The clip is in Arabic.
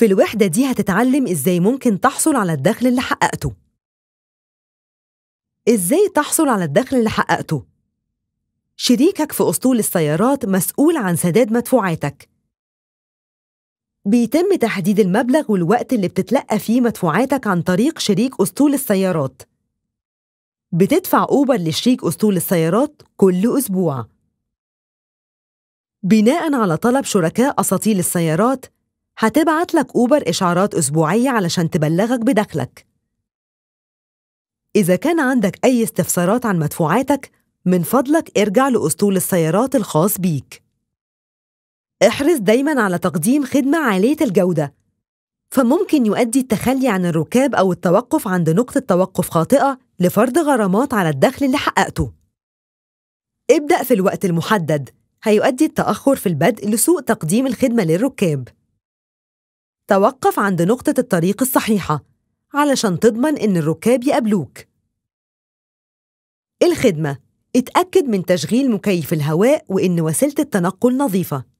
في الوحدة دي هتتعلم إزاي ممكن تحصل على الدخل اللي حققته إزاي تحصل على الدخل اللي حققته؟ شريكك في أسطول السيارات مسؤول عن سداد مدفوعاتك بيتم تحديد المبلغ والوقت اللي بتتلقى فيه مدفوعاتك عن طريق شريك أسطول السيارات بتدفع أوبر لشريك أسطول السيارات كل أسبوع بناء على طلب شركاء أساطيل السيارات هتبعت لك أوبر إشعارات أسبوعية علشان تبلغك بدخلك إذا كان عندك أي استفسارات عن مدفوعاتك من فضلك ارجع لأسطول السيارات الخاص بيك احرص دايما على تقديم خدمة عالية الجودة فممكن يؤدي التخلي عن الركاب أو التوقف عند نقطة توقف خاطئة لفرض غرامات على الدخل اللي حققته ابدأ في الوقت المحدد هيؤدي التأخر في البدء لسوء تقديم الخدمة للركاب توقف عند نقطة الطريق الصحيحة علشان تضمن إن الركاب يقابلوك. الخدمة اتأكد من تشغيل مكيف الهواء وإن وسيلة التنقل نظيفة.